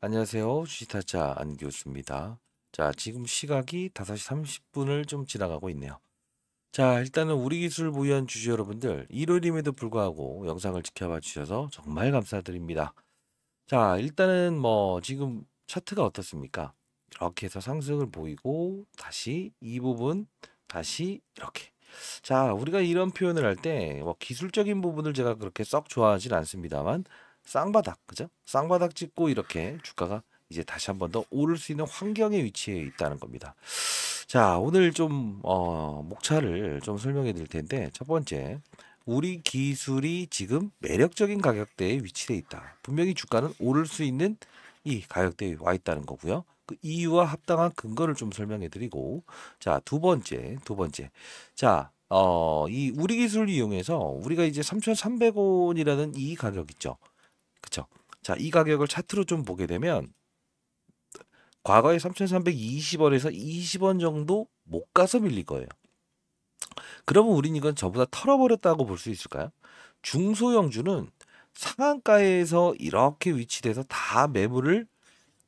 안녕하세요. 주시타자안 교수입니다. 자, 지금 시각이 5시 30분을 좀 지나가고 있네요. 자, 일단은 우리 기술 을 보유한 주주 여러분들, 일요일임에도 불구하고 영상을 지켜봐 주셔서 정말 감사드립니다. 자, 일단은 뭐 지금 차트가 어떻습니까? 이렇게 해서 상승을 보이고 다시 이 부분 다시 이렇게 자, 우리가 이런 표현을 할 때 뭐 기술적인 부분을 제가 그렇게 썩 좋아하진 않습니다만 쌍바닥 그죠? 쌍바닥 찍고 이렇게 주가가 이제 다시 한 번 더 오를 수 있는 환경에 위치해 있다는 겁니다. 자 오늘 좀 어, 목차를 좀 설명해 드릴 텐데 첫 번째 우리 기술이 지금 매력적인 가격대에 위치해 있다. 분명히 주가는 오를 수 있는 이 가격대에 와 있다는 거고요. 그 이유와 합당한 근거를 좀 설명해 드리고 자두 번째 두 번째 자 어, 이 우리 기술을 이용해서 우리가 이제 3 3 0 0 원이라는이 가격 있죠. 그쵸? 자, 이 가격을 차트로 좀 보게 되면 과거에 3,320원에서 20원 정도 못 가서 밀릴 거예요. 그러면 우린 이건 저보다 털어버렸다고 볼 수 있을까요? 중소형주는 상한가에서 이렇게 위치돼서 다 매물을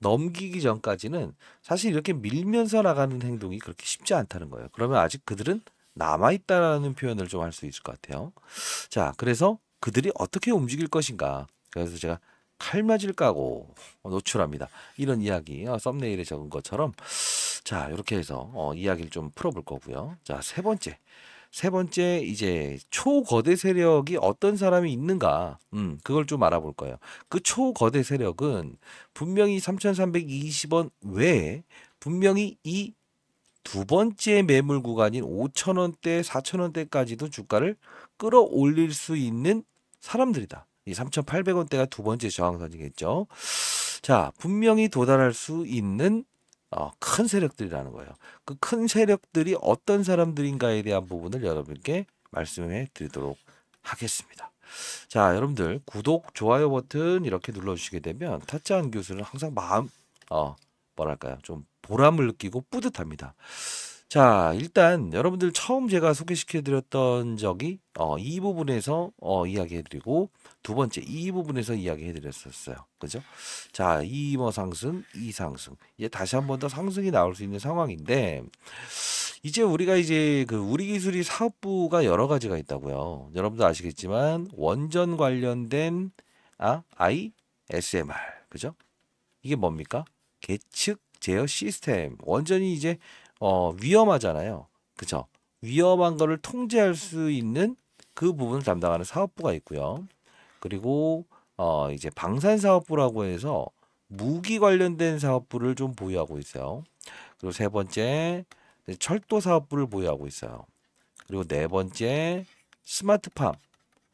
넘기기 전까지는 사실 이렇게 밀면서 나가는 행동이 그렇게 쉽지 않다는 거예요. 그러면 아직 그들은 남아있다라는 표현을 좀 할 수 있을 것 같아요. 자, 그래서 그들이 어떻게 움직일 것인가. 그래서 제가 칼맞을 까고 노출합니다. 이런 이야기 어, 썸네일에 적은 것처럼 자 이렇게 해서 어, 이야기를 좀 풀어볼 거고요. 자 세 번째 세 번째 이제 초거대 세력이 어떤 사람이 있는가 음 그걸 좀 알아볼 거예요. 그 초거대 세력은 분명히 3,320원 외에 분명히 이 두 번째 매물 구간인 5천원대4천원대까지도 주가를 끌어올릴 수 있는 사람들이다. 이 3,800원대가 두 번째 저항선이겠죠. 자, 분명히 도달할 수 있는 어, 큰 세력들이라는 거예요. 그 큰 세력들이 어떤 사람들인가에 대한 부분을 여러분께 말씀해 드리도록 하겠습니다. 자, 여러분들 구독, 좋아요 버튼 이렇게 눌러주시게 되면 타짜한 교수는 항상 마음, 어, 뭐랄까요. 좀 보람을 느끼고 뿌듯합니다. 자, 일단 여러분들 처음 제가 소개시켜드렸던 적이 어, 이 부분에서 어, 이야기해드리고 두 번째 이 부분에서 이야기해드렸었어요. 그죠? 자, 이머 상승, 이 상승. 이제 다시 한번 더 상승이 나올 수 있는 상황인데 이제 우리가 이제 그 우리 기술이 사업부가 여러 가지가 있다고요. 여러분도 아시겠지만 원전 관련된 아 I SMR 그죠? 이게 뭡니까? 계측 제어 시스템 원전이 이제 어, 위험하잖아요. 그죠? 위험한 거를 통제할 수 있는 그 부분을 담당하는 사업부가 있고요. 그리고 어, 이제 방산 사업부라고 해서 무기 관련된 사업부를 좀 보유하고 있어요. 그리고 세 번째 철도 사업부를 보유하고 있어요. 그리고 네 번째 스마트팜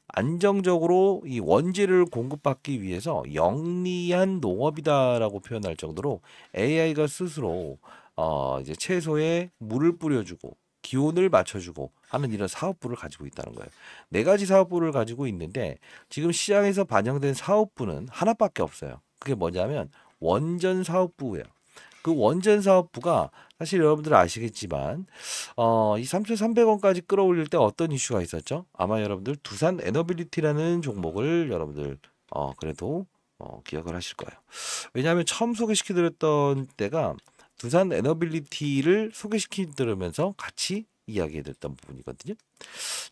안정적으로 이 원재를 공급받기 위해서 영리한 농업이다라고 표현할 정도로 AI가 스스로 어 이제 채소에 물을 뿌려주고 기온을 맞춰주고 하는 이런 사업부를 가지고 있다는 거예요. 네 가지 사업부를 가지고 있는데 지금 시장에서 반영된 사업부는 하나밖에 없어요. 그게 뭐냐면 원전 사업부예요. 그 원전 사업부가 사실 여러분들 아시겠지만 어, 이 3,300원까지 끌어올릴 때 어떤 이슈가 있었죠? 아마 여러분들 두산 에너빌리티라는 종목을 여러분들 어, 그래도 어, 기억을 하실 거예요. 왜냐하면 처음 소개시켜드렸던 때가 두산 에너빌리티를 소개시켜드리면서 같이 이야기해드렸던 부분이거든요.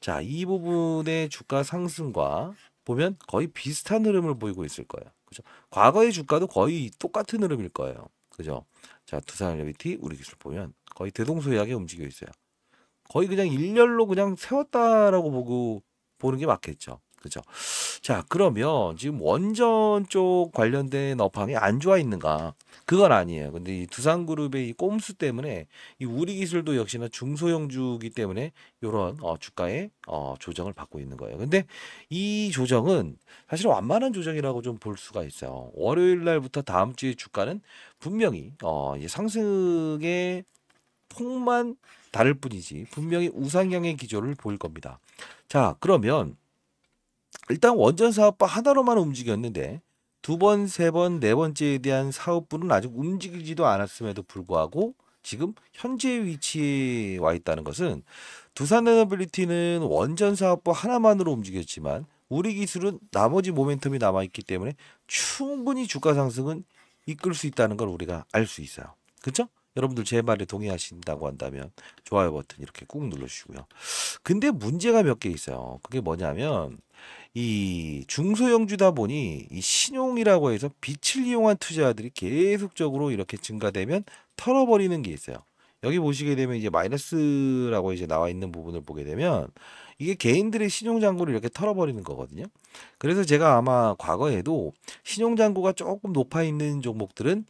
자, 이 부분의 주가 상승과 보면 거의 비슷한 흐름을 보이고 있을 거예요. 그죠? 과거의 주가도 거의 똑같은 흐름일 거예요. 그죠? 자, 두산 에너빌리티 우리 기술 보면 거의 대동소이하게 움직여 있어요. 거의 그냥 일렬로 그냥 세웠다라고 보고 보는 게 맞겠죠. 그죠? 자, 그러면 지금 원전 쪽 관련된 업황이 안 좋아 있는가? 그건 아니에요. 근데 이 두산그룹의 이 꼼수 때문에 이 우리 기술도 역시나 중소형주기 때문에 이런 어, 주가의 어, 조정을 받고 있는 거예요. 근데 이 조정은 사실 완만한 조정이라고 좀 볼 수가 있어요. 월요일 날부터 다음 주에 주가는 분명히 어, 상승의 폭만 다를 뿐이지 분명히 우상향의 기조를 보일 겁니다. 자, 그러면 일단 원전 사업부 하나로만 움직였는데 두 번, 세 번, 네 번째에 대한 사업부는 아직 움직이지도 않았음에도 불구하고 지금 현재 위치에 와 있다는 것은 두산에너빌리티는 원전 사업부 하나만으로 움직였지만 우리 기술은 나머지 모멘텀이 남아있기 때문에 충분히 주가 상승은 이끌 수 있다는 걸 우리가 알 수 있어요. 그렇죠? 여러분들 제 말에 동의하신다고 한다면 좋아요 버튼 이렇게 꾹 눌러주시고요. 근데 문제가 몇 개 있어요. 그게 뭐냐면 이 중소형주다 보니 이 신용이라고 해서 빛을 이용한 투자들이 계속적으로 이렇게 증가되면 털어버리는 게 있어요. 여기 보시게 되면 이제 마이너스라고 이제 나와 있는 부분을 보게 되면 이게 개인들의 신용잔고를 이렇게 털어버리는 거거든요. 그래서 제가 아마 과거에도 신용잔고가 조금 높아 있는 종목들은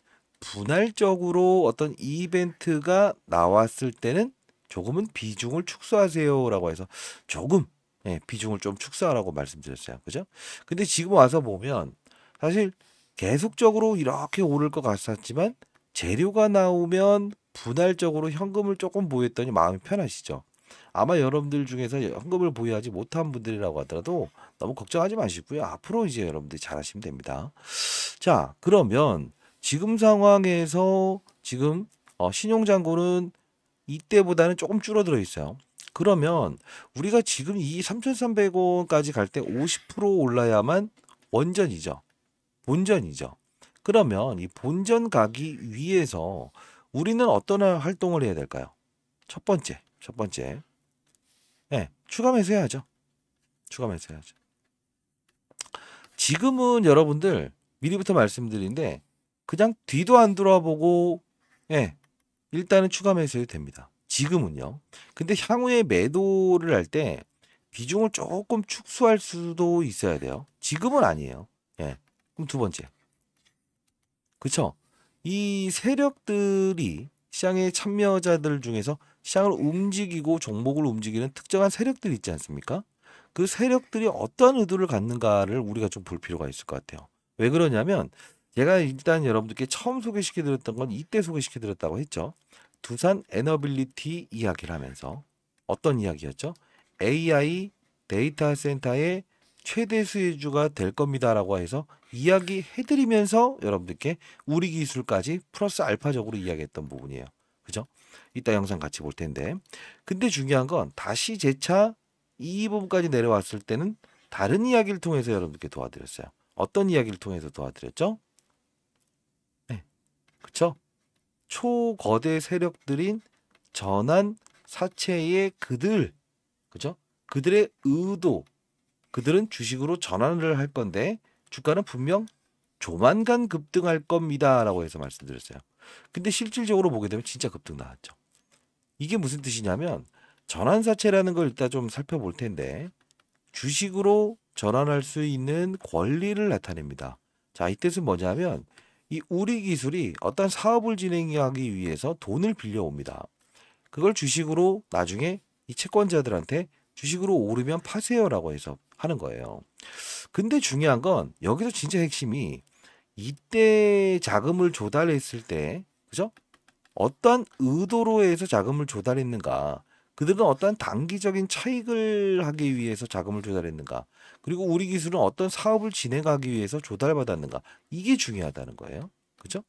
분할적으로 어떤 이벤트가 나왔을 때는 조금은 비중을 축소하세요라고 해서 조금 예, 비중을 좀 축소하라고 말씀드렸어요. 그죠? 근데 지금 와서 보면 사실 계속적으로 이렇게 오를 것 같았지만 재료가 나오면 분할적으로 현금을 조금 보였더니 마음이 편하시죠. 아마 여러분들 중에서 현금을 보유하지 못한 분들이라고 하더라도 너무 걱정하지 마시고요. 앞으로 이제 여러분들이 잘하시면 됩니다. 자, 그러면 지금 상황에서 지금 어, 신용잔고는 이때보다는 조금 줄어들어 있어요. 그러면 우리가 지금 이 3,300원까지 갈 때 50% 올라야만 원전이죠. 본전이죠. 그러면 이 본전 가기 위해서 우리는 어떤 활동을 해야 될까요? 첫 번째, 첫 번째. 네, 예, 추가 매수해야죠. 추가 매수해야죠. 지금은 여러분들 미리부터 말씀드린데 그냥 뒤도 안 돌아보고 예 일단은 추가 매수해도 됩니다. 지금은요. 근데 향후에 매도를 할 때 비중을 조금 축소할 수도 있어야 돼요. 지금은 아니에요. 예. 그럼 두 번째. 그쵸? 이 세력들이 시장의 참여자들 중에서 시장을 움직이고 종목을 움직이는 특정한 세력들이 있지 않습니까? 그 세력들이 어떤 의도를 갖는가를 우리가 좀 볼 필요가 있을 것 같아요. 왜 그러냐면 제가 일단 여러분들께 처음 소개시켜드렸던 건 이때 소개시켜드렸다고 했죠. 두산 에너빌리티 이야기를 하면서 어떤 이야기였죠? AI 데이터 센터의 최대 수혜주가 될 겁니다라고 해서 이야기해드리면서 여러분들께 우리 기술까지 플러스 알파적으로 이야기했던 부분이에요. 그죠? 이따 영상 같이 볼 텐데. 근데 중요한 건 다시 재차 이 부분까지 내려왔을 때는 다른 이야기를 통해서 여러분들께 도와드렸어요. 어떤 이야기를 통해서 도와드렸죠? 그렇죠? 초거대 세력들인 전한 사채의 그들 그죠? 그들의 의도 그들은 주식으로 전환을 할 건데 주가는 분명 조만간 급등할 겁니다라고 해서 말씀드렸어요. 근데 실질적으로 보게 되면 진짜 급등 나왔죠. 이게 무슨 뜻이냐면 전환사채라는 걸 일단 좀 살펴볼 텐데 주식으로 전환할 수 있는 권리를 나타냅니다. 자, 이뜻은 뭐냐면 이 우리 기술이 어떤 사업을 진행하기 위해서 돈을 빌려옵니다. 그걸 주식으로 나중에 이 채권자들한테 주식으로 오르면 파세요라고 해서 하는 거예요. 근데 중요한 건 여기서 진짜 핵심이 이때 자금을 조달했을 때 그죠? 어떤 의도로 해서 자금을 조달했는가 그들은 어떤 단기적인 차익을 하기 위해서 자금을 조달했는가? 그리고 우리 기술은 어떤 사업을 진행하기 위해서 조달받았는가? 이게 중요하다는 거예요. 그죠?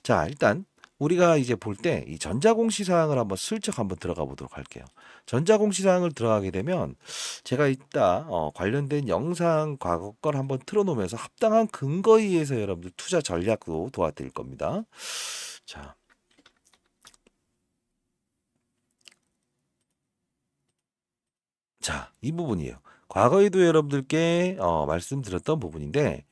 자, 일단 우리가 이제 볼 때 이 전자공시 사항을 한번 슬쩍 한번 들어가 보도록 할게요. 전자공시 사항을 들어가게 되면 제가 이따 어, 관련된 영상 과거 걸 한번 틀어놓으면서 합당한 근거에 의해서 여러분들 투자 전략도 도와드릴 겁니다. 자, 자, 이 부분이에요. 과거에도 여러분들께 어, 말씀드렸던 부분인데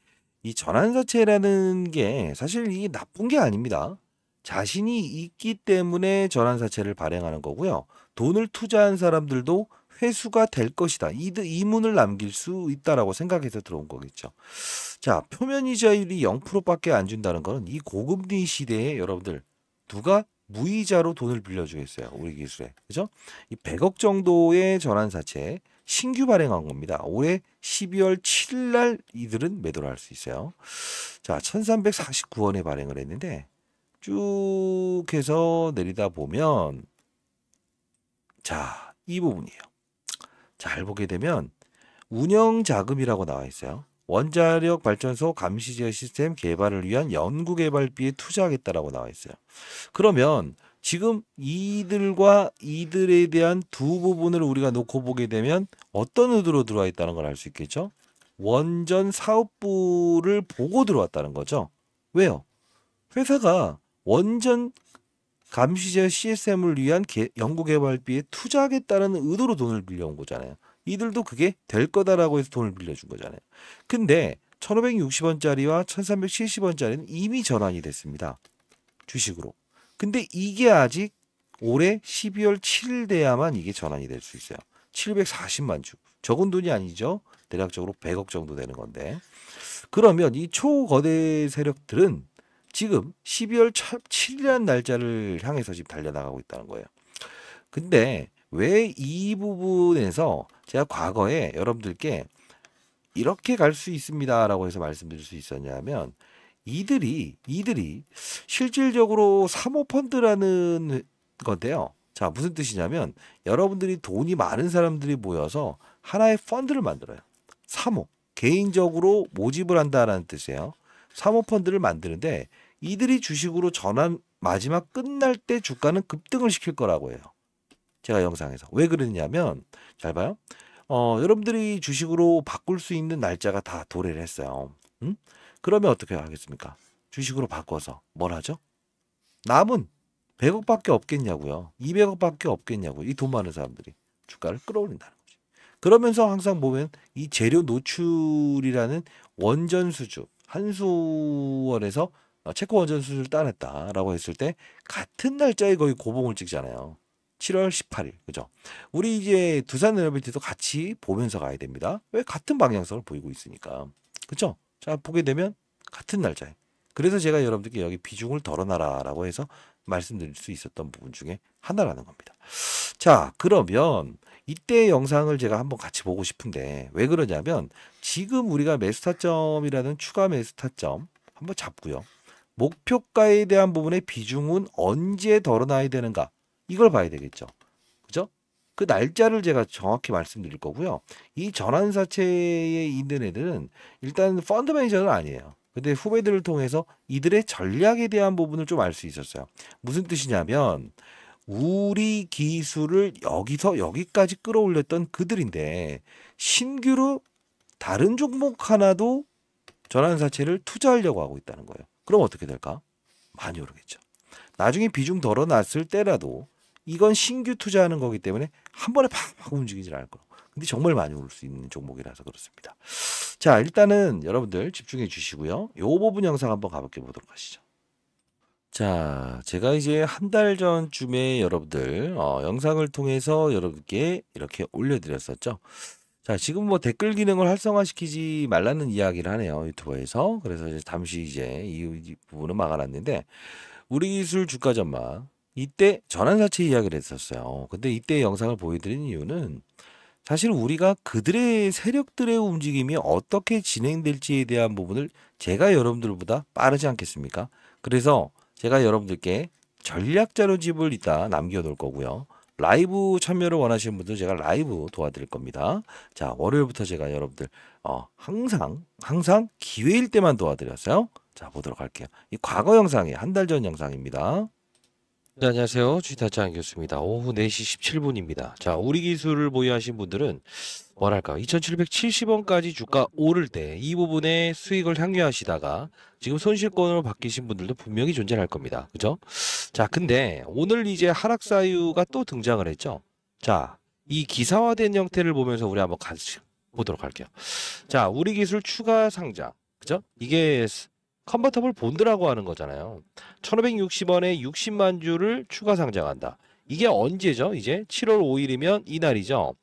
이 전환사채라는 게 사실 이게 나쁜 게 아닙니다. 자신이 있기 때문에 전환사채를 발행하는 거고요. 돈을 투자한 사람들도 회수가 될 것이다. 이, 이문을 남길 수 있다라고 생각해서 들어온 거겠죠. 자, 표면 이자율이 0%밖에 안 준다는 거는 이 고금리 시대에 여러분들 누가 무이자로 돈을 빌려주겠어요. 우리 기술에. 그죠? 이 100억 정도의 전환사채 신규 발행한 겁니다. 올해 12월 7일 날 이들은 매도를 할 수 있어요. 자, 1349원에 발행을 했는데 쭉 해서 내리다 보면 자, 이 부분이에요. 잘 보게 되면 운영 자금이라고 나와 있어요. 원자력 발전소 감시 제어 시스템 개발을 위한 연구 개발비에 투자하겠다라고 나와 있어요. 그러면 지금 이들과 이들에 대한 두 부분을 우리가 놓고 보게 되면 어떤 의도로 들어와 있다는 걸 알 수 있겠죠? 원전 사업부를 보고 들어왔다는 거죠. 왜요? 회사가 원전 감시제 CSM을 위한 연구개발비에 투자하겠다는 의도로 돈을 빌려온 거잖아요. 이들도 그게 될 거다라고 해서 돈을 빌려준 거잖아요. 근데 1560원짜리와 1370원짜리는 이미 전환이 됐습니다. 주식으로. 근데 이게 아직 올해 12월 7일 돼야만 이게 전환이 될 수 있어요. 740만 주. 적은 돈이 아니죠. 대략적으로 100억 정도 되는 건데. 그러면 이 초거대 세력들은 지금 12월 7일이라는 날짜를 향해서 지금 달려나가고 있다는 거예요. 근데 왜이 부분에서 제가 과거에 여러분들께 이렇게 갈 수 있습니다라고 해서 말씀드릴 수 있었냐면 이들이 이들이 실질적으로 사모펀드라는 건데요. 자 무슨 뜻이냐면 여러분들이 돈이 많은 사람들이 모여서 하나의 펀드를 만들어요. 사모 개인적으로 모집을 한다라는 뜻이에요. 사모펀드를 만드는데 이들이 주식으로 전환 마지막 끝날 때 주가는 급등을 시킬 거라고 해요. 제가 영상에서 왜 그러냐면 잘 봐요. 어, 여러분들이 주식으로 바꿀 수 있는 날짜가 다 도래를 했어요. 음? 그러면 어떻게 하겠습니까? 주식으로 바꿔서 뭘 하죠? 남은 100억밖에 없겠냐고요. 200억밖에 없겠냐고. 이돈 많은 사람들이 주가를 끌어올린다는 거죠 그러면서 항상 보면 이 재료 노출이라는 원전 수주 한수원에서 어, 체코 원전 수주를 따냈다라고 했을 때 같은 날짜에 거의 고봉을 찍잖아요. 7월 18일. 그죠? 우리 이제 두산 리얼빌티도 같이 보면서 가야 됩니다. 왜 같은 방향성을 보이고 있으니까. 그쵸 자, 보게 되면 같은 날짜에. 그래서 제가 여러분들께 여기 비중을 덜어놔라라고 해서 말씀드릴 수 있었던 부분 중에 하나라는 겁니다. 자, 그러면 이때 영상을 제가 한번 같이 보고 싶은데 왜 그러냐면 지금 우리가 매수 타점이라는 추가 매수 타점 한번 잡고요. 목표가에 대한 부분의 비중은 언제 덜어놔야 되는가? 이걸 봐야 되겠죠. 그죠? 그 날짜를 제가 정확히 말씀드릴 거고요. 이 전환사채에 있는 애들은 일단 펀드 매니저는 아니에요. 근데 후배들을 통해서 이들의 전략에 대한 부분을 좀 알 수 있었어요. 무슨 뜻이냐면 우리 기술을 여기서 여기까지 끌어올렸던 그들인데 신규로 다른 종목 하나도 전환사채를 투자하려고 하고 있다는 거예요. 그럼 어떻게 될까? 많이 오르겠죠. 나중에 비중 덜어놨을 때라도 이건 신규 투자하는 거기 때문에 한 번에 팍팍 움직이질 않을 거고. 근데 정말 많이 오를 수 있는 종목이라서 그렇습니다. 자, 일단은 여러분들 집중해 주시고요. 요 부분 영상 한번 가볼게 보도록 하시죠. 자, 제가 이제 한 달 전쯤에 여러분들 어, 영상을 통해서 여러분께 이렇게 올려드렸었죠. 자, 지금 뭐 댓글 기능을 활성화시키지 말라는 이야기를 하네요. 유튜버에서. 그래서 이제 잠시 이제 이, 이 부분은 막아놨는데, 우리 기술 주가 전망, 이때 전환사채 이야기를 했었어요. 근데 이때 영상을 보여드린 이유는 사실 우리가 그들의 세력들의 움직임이 어떻게 진행될지에 대한 부분을 제가 여러분들보다 빠르지 않겠습니까? 그래서 제가 여러분들께 전략 자료집을 이따 남겨놓을 거고요. 라이브 참여를 원하시는 분들 제가 라이브 도와드릴 겁니다. 자, 월요일부터 제가 여러분들 어, 항상 항상 기회일 때만 도와드렸어요. 자, 보도록 할게요. 이 과거 영상이 한 달 전 영상입니다. 네, 안녕하세요. 주시타장 교수입니다. 오후 4시 17분입니다. 자, 우리 기술을 보유하신 분들은 뭐랄까, 2770원까지 주가 오를 때 이 부분에 수익을 향유하시다가 지금 손실권으로 바뀌신 분들도 분명히 존재할 겁니다. 그죠? 자, 근데 오늘 이제 하락 사유가 또 등장을 했죠. 자, 이 기사화된 형태를 보면서 우리 한번 같이 보도록 할게요. 자, 우리 기술 추가 상장. 그죠? 이게 컨버터블 본드라고 하는 거잖아요. 1560원에 60만 주를 추가 상장한다. 이게 언제죠? 이제 7월 5일이면 이날이죠.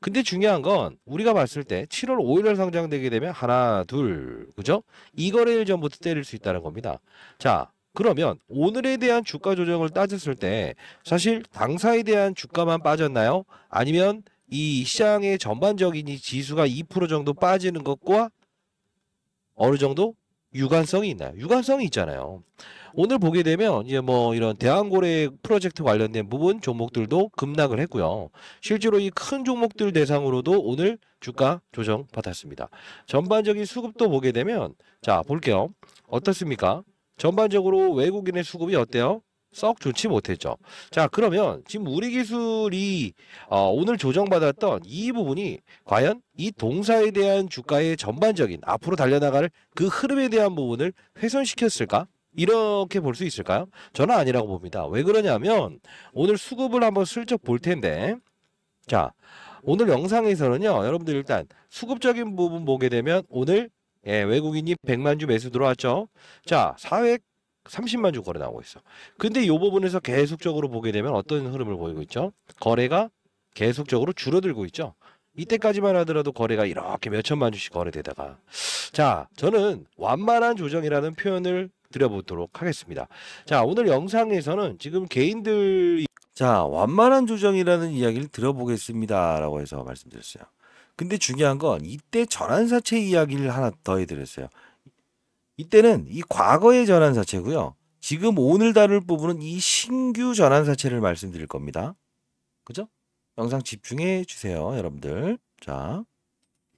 근데 중요한 건 우리가 봤을 때 7월 5일날 상장되게 되면 하나, 둘, 그죠? 이 거래일 전부터 때릴 수 있다는 겁니다. 자, 그러면 오늘에 대한 주가 조정을 따졌을 때 사실 당사에 대한 주가만 빠졌나요? 아니면 이 시장의 전반적인 지수가 2% 정도 빠지는 것과 어느 정도 유관성이 있나요? 유관성이 있잖아요. 오늘 보게 되면 이제 뭐 이런 대한고래 프로젝트 관련된 부분 종목들도 급락을 했고요. 실제로 이 큰 종목들 대상으로도 오늘 주가 조정 받았습니다. 전반적인 수급도 보게 되면 자 볼게요. 어떻습니까? 전반적으로 외국인의 수급이 어때요? 썩 좋지 못했죠. 자, 그러면 지금 우리 기술이 어, 오늘 조정받았던 이 부분이 과연 이 동사에 대한 주가의 전반적인 앞으로 달려나갈 그 흐름에 대한 부분을 훼손시켰을까? 이렇게 볼 수 있을까요? 저는 아니라고 봅니다. 왜 그러냐면 오늘 수급을 한번 슬쩍 볼 텐데 자, 오늘 영상에서는요. 여러분들 일단 수급적인 부분 보게 되면 오늘 예, 외국인이 100만 주 매수 들어왔죠. 자, 400 30만 주 거래 나오고 있어. 근데 이 부분에서 계속적으로 보게 되면 어떤 흐름을 보이고 있죠? 거래가 계속적으로 줄어들고 있죠. 이때까지만 하더라도 거래가 이렇게 몇 천만 주씩 거래되다가 자 저는 완만한 조정이라는 표현을 드려보도록 하겠습니다. 자 오늘 영상에서는 지금 개인들 자 완만한 조정이라는 이야기를 들어보겠습니다라고 해서 말씀드렸어요. 근데 중요한 건 이때 전환사채 이야기를 하나 더 해드렸어요. 이때는 이 과거의 전환사채고요. 지금 오늘 다룰 부분은 이 신규 전환사채를 말씀드릴 겁니다. 그죠? 영상 집중해 주세요, 여러분들. 자,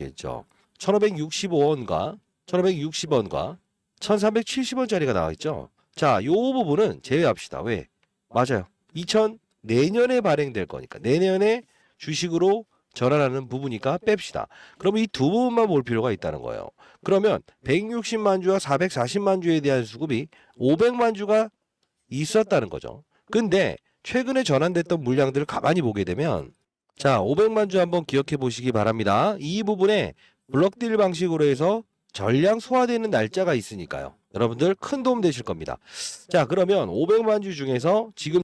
예죠. 1565원과 1560원과 1370원짜리가 나와있죠. 자, 요 부분은 제외합시다. 왜? 맞아요. 2000 내년에 발행될 거니까 내년에 주식으로 전환하는 부분이니까 뺍시다. 그럼이 두 부분만 볼 필요가 있다는 거예요. 그러면 160만 주와 440만 주에 대한 수급이 500만 주가 있었다는 거죠. 근데 최근에 전환됐던 물량들을 가만히 보게 되면 자 500만 주 한번 기억해 보시기 바랍니다. 이 부분에 블럭딜 방식으로 해서 전량 소화되는 날짜가 있으니까요. 여러분들 큰 도움 되실 겁니다. 자 그러면 500만 주 중에서 지금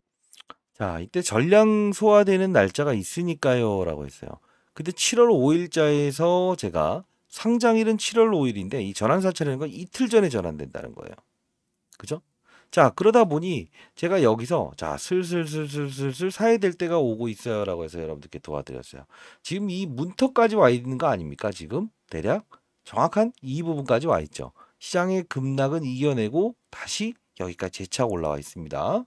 자, 이때 전량 소화되는 날짜가 있으니까요. 라고 했어요. 근데 7월 5일자에서 제가 상장일은 7월 5일인데 이 전환사채라는 건 이틀 전에 전환된다는 거예요. 그죠? 자, 그러다 보니 제가 여기서 자, 슬슬슬슬슬슬 사야 될 때가 오고 있어요. 라고 해서 여러분들께 도와드렸어요. 지금 이 문턱까지 와 있는 거 아닙니까? 지금 대략 정확한 이 부분까지 와 있죠. 시장의 급락은 이겨내고 다시 여기까지 재차 올라와 있습니다.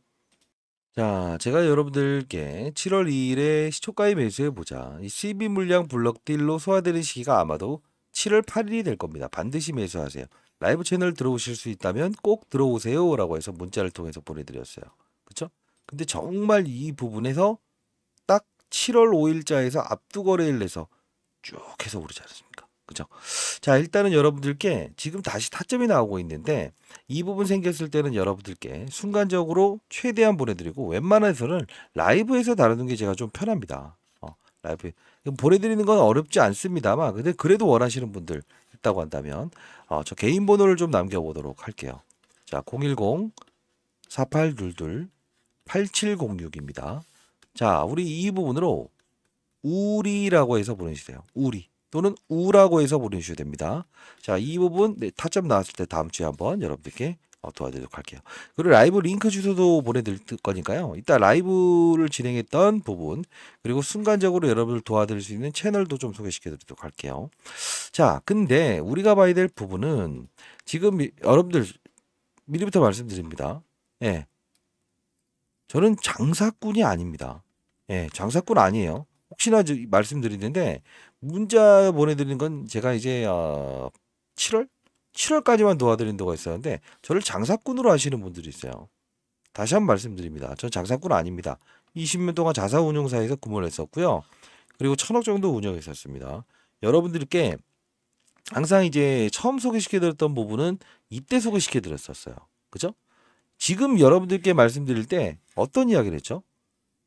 자, 제가 여러분들께 7월 2일에 시초가에 매수해보자. 이 CB 물량 블럭 딜로 소화되는 시기가 아마도 7월 8일이 될 겁니다. 반드시 매수하세요. 라이브 채널 들어오실 수 있다면 꼭 들어오세요. 라고 해서 문자를 통해서 보내드렸어요. 그렇죠 근데 정말 이 부분에서 딱 7월 5일자에서 압도거래일 내서 쭉 해서 오르지 않습니까? 그죠? 자, 일단은 여러분들께 지금 다시 타점이 나오고 있는데 이 부분 생겼을 때는 여러분들께 순간적으로 최대한 보내드리고 웬만해서는 라이브에서 다루는 게 제가 좀 편합니다. 어, 라이브 보내드리는 건 어렵지 않습니다만 근데 그래도 원하시는 분들 있다고 한다면 어, 저 개인 번호를 좀 남겨보도록 할게요. 자, 010 4822 8706입니다. 자, 우리 이 부분으로 우리라고 해서 보내주세요. 우리. 또는 우라고 해서 보내주셔야 됩니다. 자, 이 부분 네, 타점 나왔을 때 다음 주에 한번 여러분들께 어, 도와드리도록 할게요. 그리고 라이브 링크 주소도 보내드릴 거니까요. 이따 라이브를 진행했던 부분 그리고 순간적으로 여러분을 도와드릴 수 있는 채널도 좀 소개시켜드리도록 할게요. 자, 근데 우리가 봐야 될 부분은 지금 미, 여러분들 미리부터 말씀드립니다. 예, 저는 장사꾼이 아닙니다. 예, 장사꾼 아니에요. 혹시나 말씀드리는데 문자 보내드리는 건 제가 이제 어, 7월 7월까지만 도와드린다고 했었는데 저를 장사꾼으로 하시는 분들이 있어요. 다시 한 번 말씀드립니다. 저 장사꾼 아닙니다. 20년 동안 자사운용사에서 근무를 했었고요. 그리고 천억 정도 운영했었습니다. 여러분들께 항상 이제 처음 소개시켜드렸던 부분은 이때 소개시켜드렸었어요. 그죠? 지금 여러분들께 말씀드릴 때 어떤 이야기를 했죠?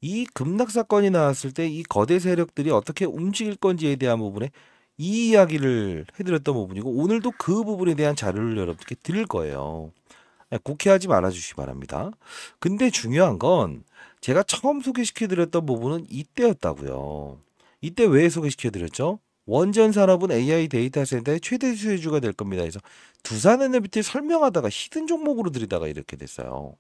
이 급락 사건이 나왔을 때 이 거대 세력들이 어떻게 움직일 건지에 대한 부분에 이 이야기를 해드렸던 부분이고 오늘도 그 부분에 대한 자료를 여러분께 드릴 거예요. 곡해하지 네, 말아주시기 바랍니다. 근데 중요한 건 제가 처음 소개시켜드렸던 부분은 이때였다고요. 이때 왜 소개시켜드렸죠? 원전 산업은 AI 데이터 센터의 최대 수혜주가 될 겁니다. 그래서 두산 에너비티 설명하다가 히든 종목으로 들이다가 이렇게 됐어요.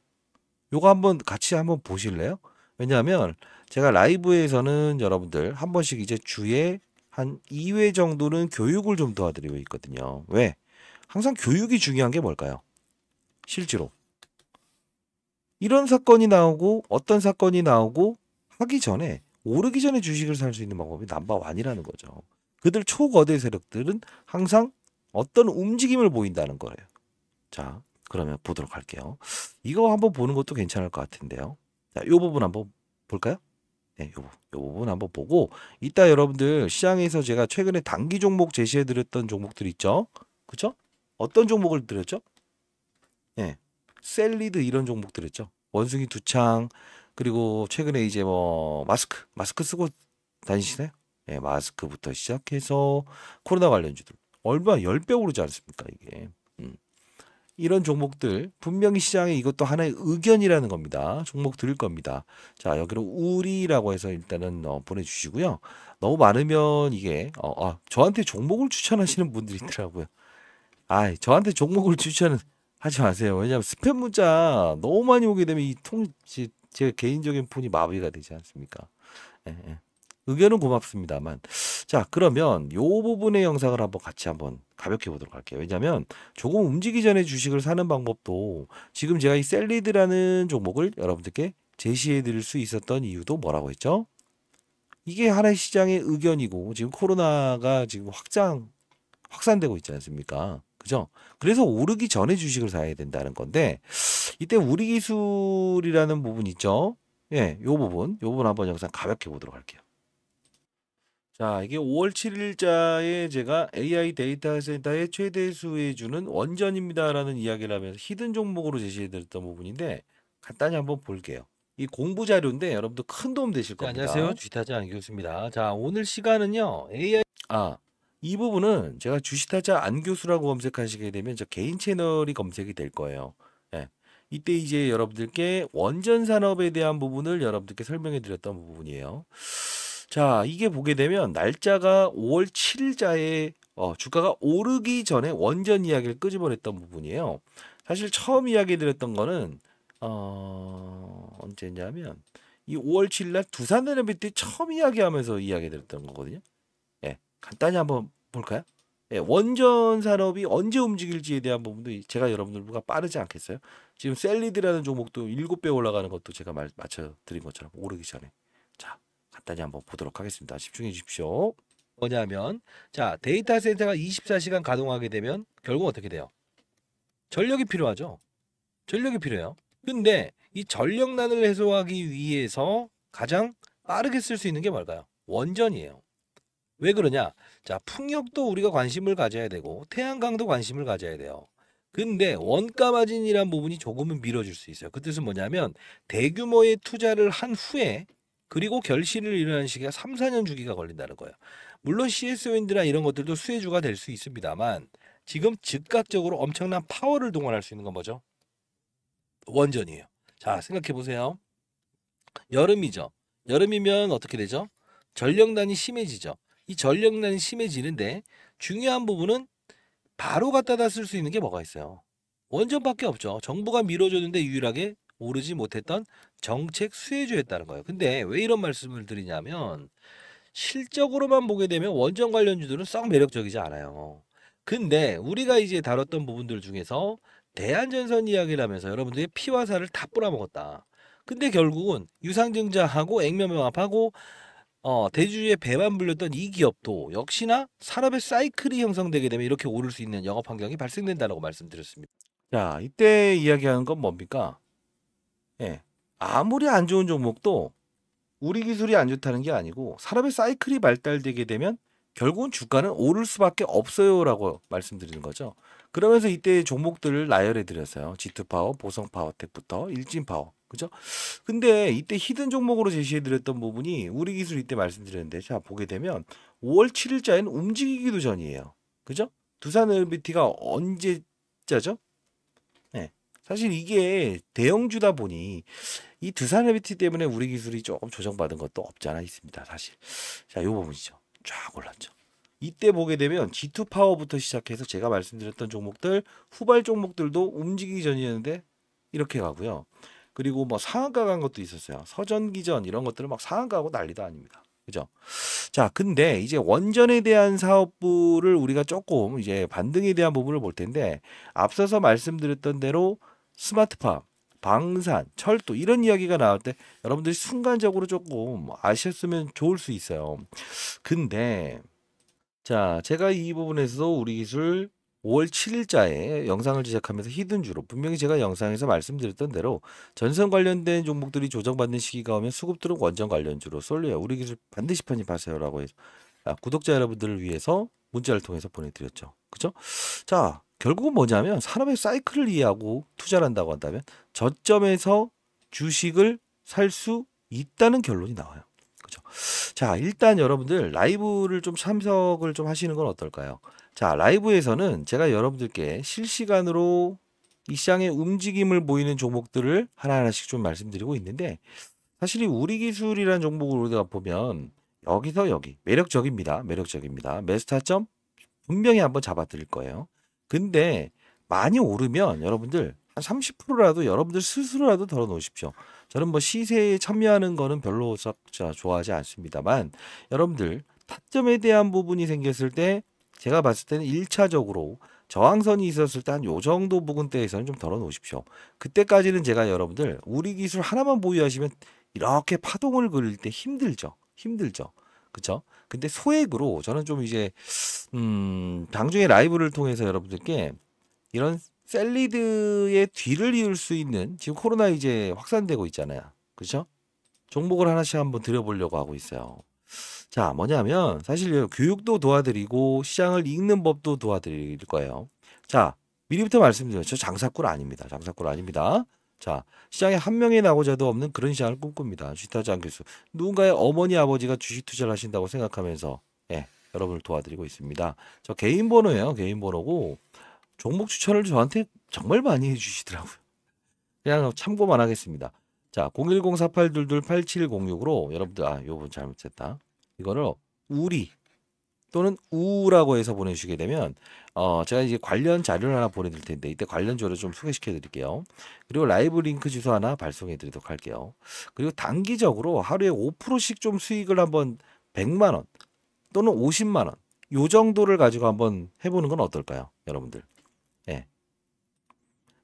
요거 한번 같이 한번 보실래요? 왜냐하면 제가 라이브에서는 여러분들 한 번씩 이제 주에 한 2회 정도는 교육을 좀 도와드리고 있거든요. 왜? 항상 교육이 중요한 게 뭘까요? 실제로. 이런 사건이 나오고 어떤 사건이 나오고 하기 전에 오르기 전에 주식을 살 수 있는 방법이 남바완이라는 거죠. 그들 초거대 세력들은 항상 어떤 움직임을 보인다는 거예요. 자, 그러면 보도록 할게요. 이거 한번 보는 것도 괜찮을 것 같은데요. 자, 요 부분 한번 볼까요? 네, 요, 요 부분 한번 보고 이따 여러분들 시장에서 제가 최근에 단기 종목 제시해 드렸던 종목들 있죠? 그쵸? 어떤 종목을 드렸죠? 예. 네, 셀리드 이런 종목 드렸죠. 원숭이 두창 그리고 최근에 이제 뭐 마스크 마스크 쓰고 다니시나요? 예, 네, 마스크부터 시작해서 코로나 관련주들 얼마 10배 오르지 않습니까, 이게. 이런 종목들 분명히 시장에 이것도 하나의 의견이라는 겁니다. 종목 들을 겁니다. 자 여기로 우리라고 해서 일단은 어, 보내주시고요. 너무 많으면 이게 어, 아, 저한테 종목을 추천하시는 분들이 있더라고요. 아 저한테 종목을 추천 하지 마세요. 왜냐하면 스팸 문자 너무 많이 오게 되면 이 통 제제 개인적인 폰이 마비가 되지 않습니까? 예, 예. 의견은 고맙습니다만 자 그러면 요 부분의 영상을 한번 같이 한번 가볍게 보도록 할게요 왜냐하면 조금 움직이기 전에 주식을 사는 방법도 지금 제가 이 셀리드라는 종목을 여러분들께 제시해 드릴 수 있었던 이유도 뭐라고 했죠 이게 하나의 시장의 의견이고 지금 코로나가 지금 확장 확산되고 있지 않습니까 그죠 그래서 오르기 전에 주식을 사야 된다는 건데 이때 우리 기술이라는 부분 있죠 예요 부분 요 부분 한번 영상 가볍게 보도록 할게요. 자, 이게 5월 7일자에 제가 AI 데이터 센터의 최대 수혜주는 원전입니다라는 이야기를 하면서 히든 종목으로 제시해드렸던 부분인데 간단히 한번 볼게요. 이 공부 자료인데 여러분도 큰 도움 되실 네, 겁니다. 안녕하세요. 주시타지 안 교수입니다. 자, 오늘 시간은요. AI 아, 이 부분은 제가 주시타자 안 교수라고 검색하시게 되면 저 개인 채널이 검색이 될 거예요. 예. 이때 이제 여러분들께 원전 산업에 대한 부분을 여러분들께 설명해 드렸던 부분이에요. 자, 이게 보게 되면 날짜가 5월 7일자에 어, 주가가 오르기 전에 원전 이야기를 끄집어냈던 부분이에요. 사실 처음 이야기 드렸던 거는 어, 언제냐면 이 5월 7일 날 두산 에너비티 처음 이야기하면서 이야기 드렸던 거거든요. 예. 간단히 한번 볼까요? 예, 원전 산업이 언제 움직일지에 대한 부분도 제가 여러분들과 빠르지 않겠어요? 지금 셀리드라는 종목도 7배 올라가는 것도 제가 맞춰 드린 것처럼 오르기 전에 간단히 한번 보도록 하겠습니다. 집중해 주십시오. 뭐냐면 자 데이터 센터가 24시간 가동하게 되면 결국 어떻게 돼요? 전력이 필요하죠. 전력이 필요해요. 근데 이 전력난을 해소하기 위해서 가장 빠르게 쓸 수 있는 게 뭘까요? 원전이에요. 왜 그러냐? 자, 풍력도 우리가 관심을 가져야 되고 태양광도 관심을 가져야 돼요. 근데 원가 마진이란 부분이 조금은 미뤄질 수 있어요. 그 뜻은 뭐냐면 대규모의 투자를 한 후에 그리고 결실을 이루는 시기가 3, 4년 주기가 걸린다는 거예요. 물론 CS 윈드나 이런 것들도 수혜주가 될 수 있습니다만 지금 즉각적으로 엄청난 파워를 동원할 수 있는 건 뭐죠? 원전이에요. 자, 생각해 보세요. 여름이죠. 여름이면 어떻게 되죠? 전력난이 심해지죠. 이 전력난이 심해지는데 중요한 부분은 바로 갖다 다쓸 수 있는 게 뭐가 있어요? 원전밖에 없죠. 정부가 밀어줬는데 유일하게 오르지 못했던 정책 수혜주였다는 거예요. 근데 왜 이런 말씀을 드리냐면 실적으로만 보게 되면 원전 관련주들은 썩 매력적이지 않아요. 근데 우리가 이제 다뤘던 부분들 중에서 대한전선 이야기를 하면서 여러분들의 피와 살을 다 뿌려먹었다. 근데 결국은 유상증자하고 액면명합하고 어, 대주주의 배만 불렸던 이 기업도 역시나 산업의 사이클이 형성되게 되면 이렇게 오를 수 있는 영업 환경이 발생된다고 말씀드렸습니다. 자, 이때 이야기하는 건 뭡니까? 예. 아무리 안 좋은 종목도 우리 기술이 안 좋다는 게 아니고 산업의 사이클이 발달되게 되면 결국은 주가는 오를 수밖에 없어요라고 말씀드리는 거죠. 그러면서 이때 종목들을 나열해 드렸어요. 지2 파워, 보성 파워텍부터 일진 파워. 그죠? 근데 이때 히든 종목으로 제시해 드렸던 부분이 우리 기술 이때 말씀드렸는데 자 보게 되면 5월 7일자에는 움직이기도 전이에요. 그죠? 두산 엘비티가 언제자죠? 사실 이게 대형주다 보니 이 두산 헤비티 때문에 우리 기술이 조금 조정받은 것도 없지 않아 있습니다. 사실. 자, 요 부분이죠. 쫙 올랐죠. 이때 보게 되면 G2 파워부터 시작해서 제가 말씀드렸던 종목들 후발 종목들도 움직이기 전이었는데 이렇게 가고요. 그리고 뭐 상한가 간 것도 있었어요. 서전기전 이런 것들을막 상한가하고 난리도 아닙니다. 그죠? 자, 근데 이제 원전에 대한 사업부를 우리가 조금 이제 반등에 대한 부분을 볼 텐데 앞서서 말씀드렸던 대로 스마트팜, 방산, 철도 이런 이야기가 나올 때 여러분들이 순간적으로 조금 아셨으면 좋을 수 있어요. 근데 자 제가 이 부분에서 우리 기술 5월 7일자에 영상을 제작하면서 히든주로 분명히 제가 영상에서 말씀드렸던 대로 전선 관련된 종목들이 조정받는 시기가 오면 수급들은 원전 관련주로 쏠려요. 우리 기술 반드시 편집하세요라고 해서 아, 구독자 여러분들을 위해서 문자를 통해서 보내드렸죠. 그죠? 자 결국은 뭐냐면 산업의 사이클을 이해하고 투자를 한다고 한다면 저점에서 주식을 살 수 있다는 결론이 나와요. 그렇죠? 자, 일단 여러분들 라이브를 좀 참석을 좀 하시는 건 어떨까요? 자, 라이브에서는 제가 여러분들께 실시간으로 이 시장의 움직임을 보이는 종목들을 하나하나씩 좀 말씀드리고 있는데 사실 이 우리 기술이라는 종목을 우리가 보면 여기서 여기 매력적입니다. 매력적입니다. 메스타점 분명히 한번 잡아드릴 거예요. 근데 많이 오르면 여러분들 한 30%라도 여러분들 스스로라도 덜어 놓으십시오. 저는 뭐 시세에 참여하는 거는 별로 좋아하지 않습니다만 여러분들 타점에 대한 부분이 생겼을 때 제가 봤을 때는 1차적으로 저항선이 있었을 때 한 요 정도 부근대에서는 좀 덜어 놓으십시오. 그때까지는 제가 여러분들 우리 기술 하나만 보유하시면 이렇게 파동을 그릴 때 힘들죠. 힘들죠. 그쵸? 근데 소액으로 저는 좀 이제 음, 방중의 라이브를 통해서 여러분들께 이런 샐리드의 뒤를 이을 수 있는 지금 코로나 이제 확산되고 있잖아요. 그죠? 종목을 하나씩 한번 드려보려고 하고 있어요. 자, 뭐냐면 사실 교육도 도와드리고 시장을 읽는 법도 도와드릴 거예요. 자, 미리부터 말씀드렸죠 장사꾼 아닙니다. 장사꾼 아닙니다. 자, 시장에 한명이 나고자도 없는 그런 시장을 꿈꿉니다. 주식타자 교수. 누군가의 어머니 아버지가 주식 투자를 하신다고 생각하면서 예, 여러분을 도와드리고 있습니다. 저 개인 번호예요. 개인 번호고 종목 추천을 저한테 정말 많이 해주시더라고요. 그냥 참고만 하겠습니다. 자, 010-4822-8706으로 여러분들 아, 요번 잘못했다. 이거를 우리 또는 우라고 해서 보내주시게 되면 어 제가 이제 관련 자료를 하나 보내드릴 텐데 이때 관련 자료 좀 소개시켜 드릴게요. 그리고 라이브 링크 주소 하나 발송해 드리도록 할게요. 그리고 단기적으로 하루에 5%씩 좀 수익을 한번 100만 원 또는 50만 원요 정도를 가지고 한번 해보는 건 어떨까요, 여러분들? 예.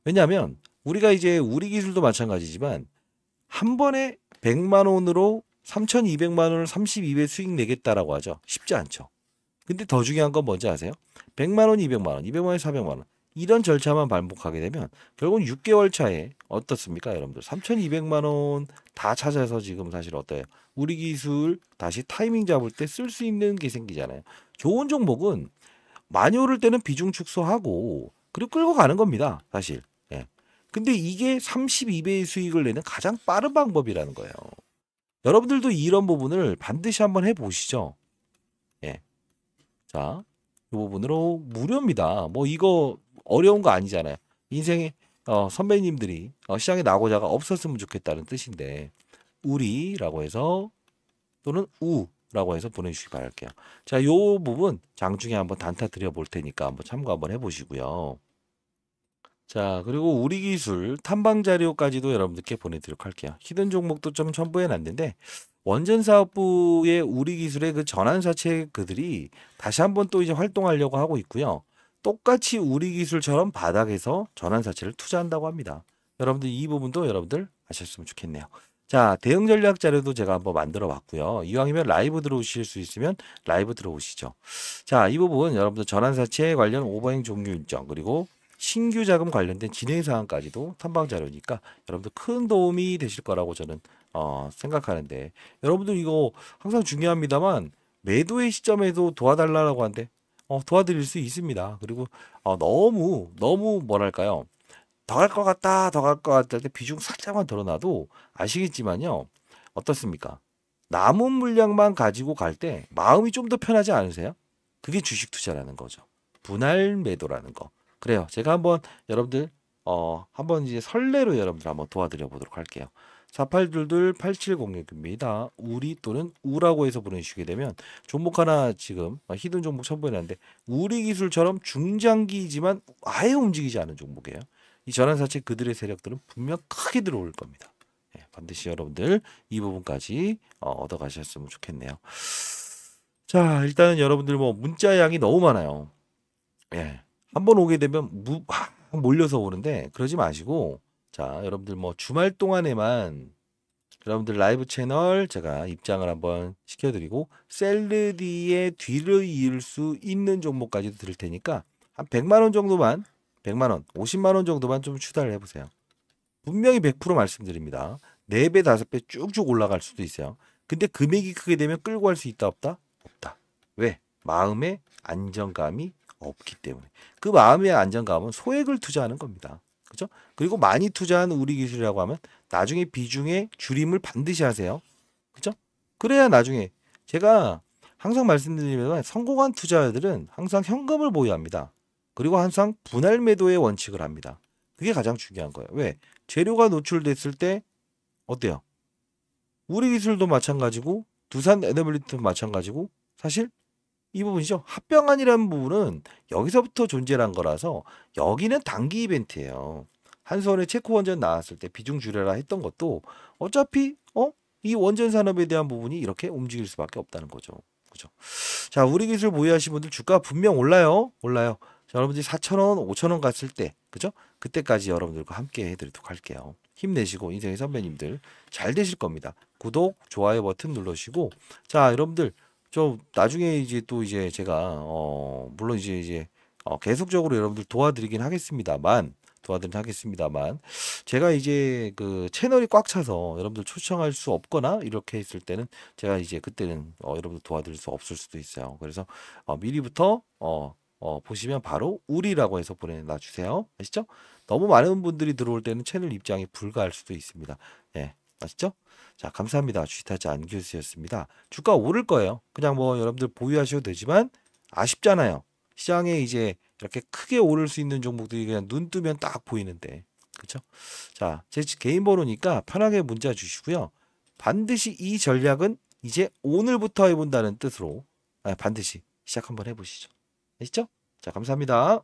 왜냐하면 우리가 이제 우리 기술도 마찬가지지만 한 번에 100만 원으로 3,200만 원을 32배 수익 내겠다라고 하죠. 쉽지 않죠. 근데 더 중요한 건 뭔지 아세요? 100만 원, 200만 원, 200만 원, 400만 원. 이런 절차만 반복하게 되면 결국 은 6개월 차에 어떻습니까, 여러분들? 3,200만 원 다 찾아서 지금 사실 어때요? 우리 기술 다시 타이밍 잡을 때 쓸 수 있는 게 생기잖아요. 좋은 종목은 많이 오를 때는 비중 축소하고 그리고 끌고 가는 겁니다, 사실. 예. 근데 이게 32배의 수익을 내는 가장 빠른 방법이라는 거예요. 여러분들도 이런 부분을 반드시 한번 해보시죠. 자, 이 부분으로 무료입니다. 뭐 이거 어려운 거 아니잖아요. 인생에 어, 선배님들이 어, 시장에 나고자가 없었으면 좋겠다는 뜻인데 우리라고 해서 또는 우라고 해서 보내주시기 바랄게요. 자, 요 부분 장중에 한번 단타 드려볼 테니까 한번 참고 한번 해보시고요. 자, 그리고 우리 기술 탐방 자료까지도 여러분들께 보내드리도록 할게요. 히든 종목도 좀 첨부해 놨는데 원전 사업부의 우리 기술의 그 전환사채 그들이 다시 한번 또 이제 활동하려고 하고 있고요. 똑같이 우리 기술처럼 바닥에서 전환사채를 투자한다고 합니다. 여러분들 이 부분도 여러분들 아셨으면 좋겠네요. 자, 대응 전략 자료도 제가 한번 만들어 봤고요. 이왕이면 라이브 들어오실 수 있으면 라이브 들어오시죠. 자, 이 부분 여러분들 전환사채 관련 오버행 종류 일정 그리고 신규 자금 관련된 진행 사항까지도 탐방 자료니까 여러분들 큰 도움이 되실 거라고 저는 어, 생각하는데 여러분들 이거 항상 중요합니다만 매도의 시점에도 도와달라고 하는데 어, 도와드릴 수 있습니다. 그리고 어, 너무 너무 뭐랄까요 더 갈 것 같다 더 갈 것 같다 할때 비중 살짝만 덜어놔도 아시겠지만요 어떻습니까? 남은 물량만 가지고 갈 때 마음이 좀 더 편하지 않으세요? 그게 주식 투자라는 거죠. 분할 매도라는 거. 그래요. 제가 한번 여러분들 어 한번 이제 설레로 여러분들 한번 도와드려 보도록 할게요. 4 8 2 2 8 7 0 0입니다 우리 또는 우라고 해서 보내주시게 되면 종목 하나 지금 아, 히든 종목 첨부해놨는데 우리 기술처럼 중장기이지만 아예 움직이지 않은 종목이에요. 이 전환사채 그들의 세력들은 분명 크게 들어올 겁니다. 예, 반드시 여러분들 이 부분까지 어, 얻어가셨으면 좋겠네요. 자 일단은 여러분들 뭐 문자 양이 너무 많아요. 예, 한 번 오게 되면 무, 하, 몰려서 오는데 그러지 마시고 자, 여러분들 뭐 주말 동안에만 여러분들 라이브 채널 제가 입장을 한번 시켜드리고 셀르디의 뒤를 이을 수 있는 종목까지도 드릴 테니까 한 100만 원 정도만 100만 원, 50만 원 정도만 좀추달를 해보세요. 분명히 100% 말씀드립니다. 4배, 5배 쭉쭉 올라갈 수도 있어요. 근데 금액이 크게 되면 끌고 갈 수 있다 없다? 없다. 왜? 마음의 안정감이 없기 때문에. 그 마음의 안정감은 소액을 투자하는 겁니다. 그렇죠? 그리고 많이 투자한 우리 기술이라고 하면 나중에 비중의 줄임을 반드시 하세요. 그렇죠? 그래야 나중에 제가 항상 말씀드리면 성공한 투자자들은 항상 현금을 보유합니다. 그리고 항상 분할 매도의 원칙을 합니다. 그게 가장 중요한 거예요. 왜? 재료가 노출됐을 때 어때요? 우리 기술도 마찬가지고 두산 에너블리트도 마찬가지고 사실 이 부분이죠. 합병안이라는 부분은 여기서부터 존재한 거라서 여기는 단기 이벤트예요. 한수원의 체코 원전 나왔을 때 비중 줄여라 했던 것도 어차피 어? 이 원전 산업에 대한 부분이 이렇게 움직일 수밖에 없다는 거죠. 그죠? 자, 우리 기술 보유하신 분들 주가 분명 올라요. 올라요. 자, 여러분들이 4,000원, 5,000원 갔을 때, 그죠? 그때까지 여러분들과 함께 해드리도록 할게요. 힘내시고, 인생의 선배님들, 잘 되실 겁니다. 구독, 좋아요 버튼 눌러주시고, 자, 여러분들, 저 나중에 이제 또 이제 제가 어 물론 이제 이제 어 계속적으로 여러분들 도와드리긴 하겠습니다만 도와드리긴 하겠습니다만 제가 이제 그 채널이 꽉 차서 여러분들 초청할 수 없거나 이렇게 했을 때는 제가 이제 그때는 어 여러분들 도와드릴 수 없을 수도 있어요. 그래서 어 미리부터 어, 어 보시면 바로 우리라고 해서 보내놔 주세요. 아시죠? 너무 많은 분들이 들어올 때는 채널 입장이 불가할 수도 있습니다. 예. 아시죠? 자, 감사합니다. 주식타자 안규수였습니다. 주가 오를 거예요. 그냥 뭐 여러분들 보유하셔도 되지만 아쉽잖아요. 시장에 이제 이렇게 크게 오를 수 있는 종목들이 그냥 눈 뜨면 딱 보이는데. 그렇죠? 자, 제 개인 번호니까 편하게 문자 주시고요. 반드시 이 전략은 이제 오늘부터 해본다는 뜻으로 아, 반드시 시작 한번 해보시죠. 아시죠? 자, 감사합니다.